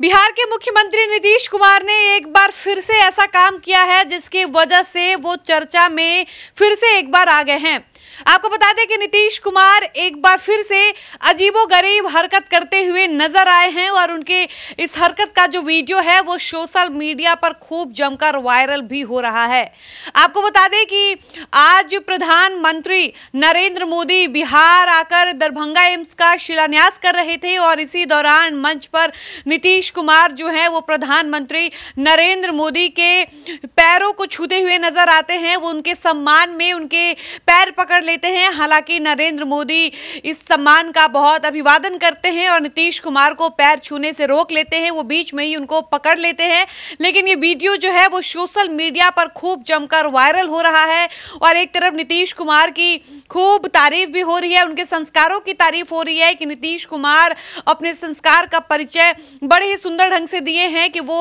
बिहार के मुख्यमंत्री नीतीश कुमार ने एक बार फिर से ऐसा काम किया है जिसकी वजह से वो चर्चा में फिर से एक बार आ गए हैं आपको बता दें कि नीतीश कुमार एक बार फिर से अजीबो गरीब हरकत करते हुए नजर आए हैं और उनके इस हरकत का जो वीडियो है वो सोशल मीडिया पर खूब जमकर वायरल भी हो रहा है आपको बता दें कि आज प्रधानमंत्री नरेंद्र मोदी बिहार आकर दरभंगा एम्स का शिलान्यास कर रहे थे और इसी दौरान मंच पर नीतीश कुमार जो है वो प्रधानमंत्री नरेंद्र मोदी के पैरों को छूते हुए नजर आते हैं वो उनके सम्मान में उनके पैर पकड़ लेते हैं हालांकि नरेंद्र मोदी इस सम्मान का बहुत अभिवादन करते हैं और नीतीश कुमार को पैर छूने से रोक लेते हैं वो बीच में ही उनको पकड़ लेते हैं लेकिन ये वीडियो जो है वो सोशल मीडिया पर खूब जमकर वायरल हो रहा है और एक तरफ नीतीश कुमार की खूब तारीफ भी हो रही है उनके संस्कारों की तारीफ हो रही है कि नीतीश कुमार अपने संस्कार का परिचय बड़े ही सुंदर ढंग से दिए हैं कि वो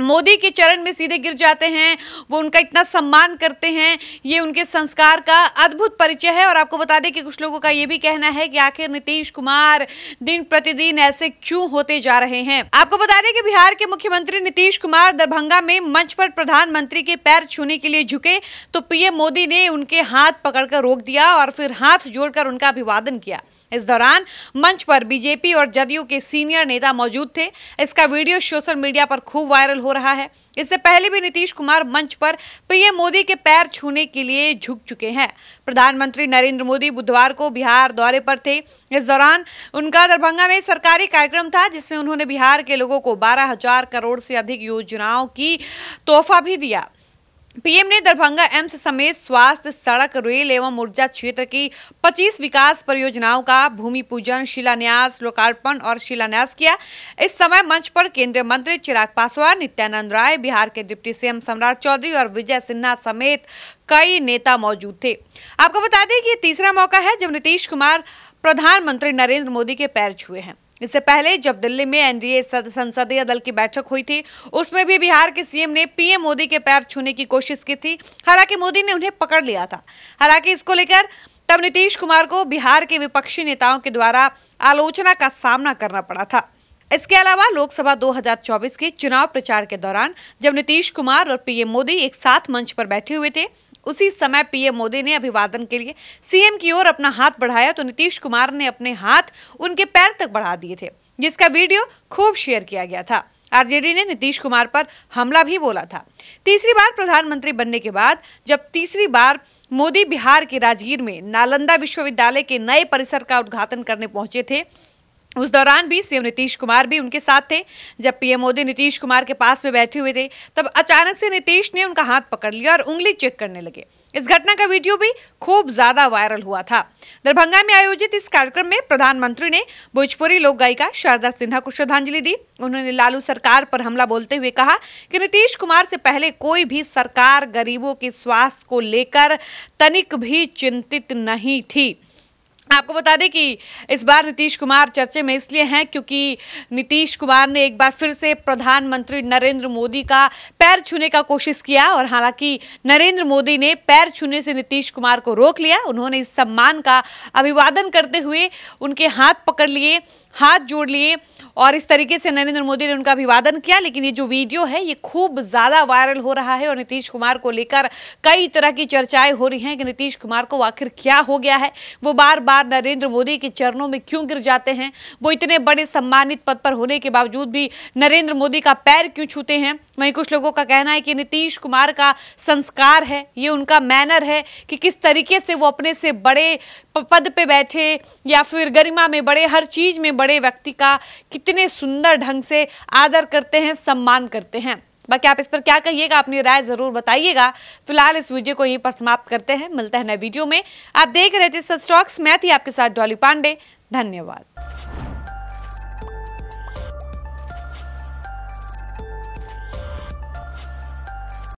मोदी के चरण में सीधे गिर जाते हैं वो उनका इतना सम्मान करते हैं ये उनके संस्कार का अद्भुत परिचय है और आपको बता दें कि कुछ लोगों का ये भी कहना है कि आखिर नीतीश कुमार दिन प्रतिदिन ऐसे क्यों होते जा रहे हैं आपको बता दें कि बिहार के मुख्यमंत्री नीतीश कुमार दरभंगा में मंच पर प्रधानमंत्री के पैर छूने के लिए झुके तो पीएम मोदी ने उनके हाथ पकड़कर रोक दिया और फिर हाथ जोड़कर उनका अभिवादन किया इस दौरान मंच पर बीजेपी और जदयू के सीनियर नेता मौजूद थे इसका वीडियो सोशल मीडिया पर खूब वायरल हो रहा है इससे पहले भी नीतीश कुमार मंच पर पीएम मोदी के पैर छूने के लिए झुक चुके हैं प्रधानमंत्री नरेंद्र मोदी बुधवार को बिहार दौरे पर थे इस दौरान उनका दरभंगा में सरकारी कार्यक्रम था जिसमें उन्होंने बिहार के लोगों को बारह हजार करोड़ से अधिक योजनाओं की तोहफा भी दिया पीएम ने दरभंगा एम्स समेत स्वास्थ्य सड़क रेल एवं ऊर्जा क्षेत्र की 25 विकास परियोजनाओं का भूमि पूजन शिलान्यास लोकार्पण और शिलान्यास किया इस समय मंच पर केंद्रीय मंत्री चिराग पासवान नित्यानंद राय बिहार के डिप्टी सीएम सम्राट चौधरी और विजय सिन्हा समेत कई नेता मौजूद थे आपको बता दें कि तीसरा मौका है जब नीतीश कुमार प्रधानमंत्री नरेंद्र मोदी के पैर छुए हैं इससे पहले जब दिल्ली में एनडीए संसदीय दल की बैठक हुई थी उसमें भी बिहार के सीएम ने पीएम मोदी के पैर छूने की कोशिश की थी हालांकि मोदी ने उन्हें पकड़ लिया था हालांकि इसको लेकर तब नीतीश कुमार को बिहार के विपक्षी नेताओं के द्वारा आलोचना का सामना करना पड़ा था इसके अलावा लोकसभा 2024 के चुनाव प्रचार के दौरान जब नीतीश कुमार और पीएम मोदी एक साथ मंच पर बैठे हुए थे उसी समय पीएम मोदी ने अभिवादन के लिए सीएम की ओर अपना हाथ बढ़ाया तो नीतीश कुमार ने अपने हाथ उनके पैर तक बढ़ा दिए थे जिसका वीडियो खूब शेयर किया गया था आरजेडी ने नीतीश कुमार पर हमला भी बोला था तीसरी बार प्रधानमंत्री बनने के बाद जब तीसरी बार मोदी बिहार के राजगीर में नालंदा विश्वविद्यालय के नए परिसर का उद्घाटन करने पहुंचे थे उस दौरान भी सीएम नीतीश कुमार भी उनके साथ थे जब पीएम मोदी नीतीश कुमार के पास में बैठे हुए थे तब अचानक से नीतीश ने उनका हाथ पकड़ लिया और उंगली चेक करने लगे इस घटना का वीडियो भी खूब ज्यादा वायरल हुआ था दरभंगा में आयोजित इस कार्यक्रम में प्रधानमंत्री ने भोजपुरी लोक गायिका शारदा सिन्हा को श्रद्धांजलि दी उन्होंने लालू सरकार पर हमला बोलते हुए कहा कि नीतीश कुमार से पहले कोई भी सरकार गरीबों के स्वास्थ्य को लेकर तनिक भी चिंतित नहीं थी आपको बता दें कि इस बार नीतीश कुमार चर्चे में इसलिए हैं क्योंकि नीतीश कुमार ने एक बार फिर से प्रधानमंत्री नरेंद्र मोदी का पैर छूने का कोशिश किया और हालांकि नरेंद्र मोदी ने पैर छूने से नीतीश कुमार को रोक लिया उन्होंने इस सम्मान का अभिवादन करते हुए उनके हाथ पकड़ लिए हाथ जोड़ लिए और इस तरीके से नरेंद्र मोदी ने उनका अभिवादन किया लेकिन ये जो वीडियो है ये खूब ज़्यादा वायरल हो रहा है और नीतीश कुमार को लेकर कई तरह की चर्चाएं हो रही हैं कि नीतीश कुमार को आखिर क्या हो गया है वो बार बार बार नरेंद्र मोदी के चरणों में क्यों गिर जाते हैं वो इतने बड़े सम्मानित पद पर होने के बावजूद भी नरेंद्र मोदी का पैर क्यों छूते हैं वहीं कुछ लोगों का कहना है कि नीतीश कुमार का संस्कार है ये उनका मैनर है कि किस तरीके से वो अपने से बड़े पद पे बैठे या फिर गरिमा में बड़े हर चीज़ में बड़े व्यक्ति का कितने सुंदर ढंग से आदर करते हैं सम्मान करते हैं बाकी आप इस पर क्या कहिएगा अपनी राय जरूर बताइएगा फिलहाल इस वीडियो को यहीं पर समाप्त करते हैं मिलते हैं नए वीडियो में आप देख रहे थे स्टॉक्स मैं थी आपके साथ डॉली पांडे धन्यवाद